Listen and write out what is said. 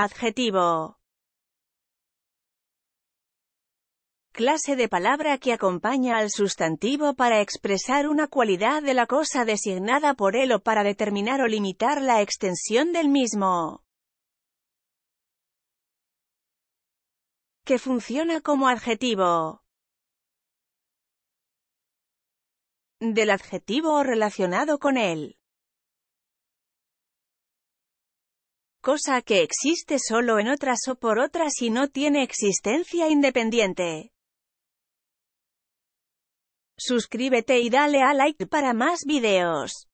Adjetivo. Clase de palabra que acompaña al sustantivo para expresar una cualidad de la cosa designada por él o para determinar o limitar la extensión del mismo. Que funciona como adjetivo. Del adjetivo o relacionado con él. cosa que existe solo en otras o por otras y no tiene existencia independiente. Suscríbete y dale a like para más videos.